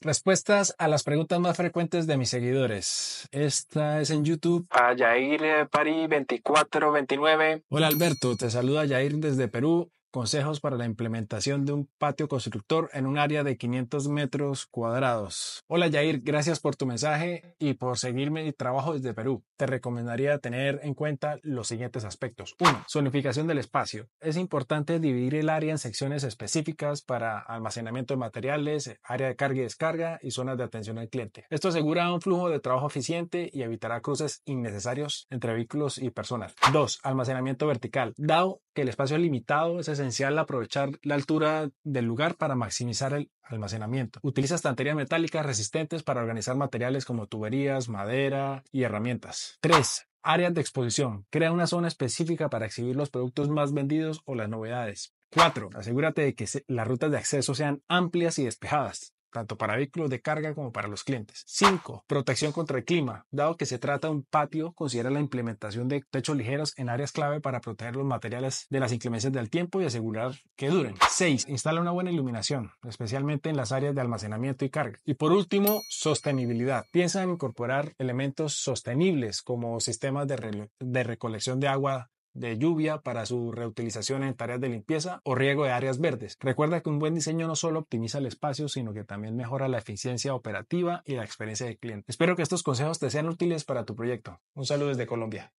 Respuestas a las preguntas más frecuentes de mis seguidores. Esta es en YouTube. A ah, Yair eh, Pari 2429. Hola Alberto, te saluda Yair desde Perú consejos para la implementación de un patio constructor en un área de 500 metros cuadrados. Hola Jair, gracias por tu mensaje y por seguirme mi trabajo desde Perú. Te recomendaría tener en cuenta los siguientes aspectos. 1. Zonificación del espacio. Es importante dividir el área en secciones específicas para almacenamiento de materiales, área de carga y descarga y zonas de atención al cliente. Esto asegura un flujo de trabajo eficiente y evitará cruces innecesarios entre vehículos y personas. 2. Almacenamiento vertical. Dado el espacio limitado, es esencial aprovechar la altura del lugar para maximizar el almacenamiento. Utiliza estanterías metálicas resistentes para organizar materiales como tuberías, madera y herramientas. 3. Áreas de exposición. Crea una zona específica para exhibir los productos más vendidos o las novedades. 4. Asegúrate de que las rutas de acceso sean amplias y despejadas tanto para vehículos de carga como para los clientes. 5. Protección contra el clima. Dado que se trata de un patio, considera la implementación de techos ligeros en áreas clave para proteger los materiales de las inclemencias del tiempo y asegurar que duren. 6. Instala una buena iluminación, especialmente en las áreas de almacenamiento y carga. Y por último, sostenibilidad. Piensa en incorporar elementos sostenibles como sistemas de, de recolección de agua de lluvia para su reutilización en tareas de limpieza o riego de áreas verdes. Recuerda que un buen diseño no solo optimiza el espacio, sino que también mejora la eficiencia operativa y la experiencia del cliente. Espero que estos consejos te sean útiles para tu proyecto. Un saludo desde Colombia.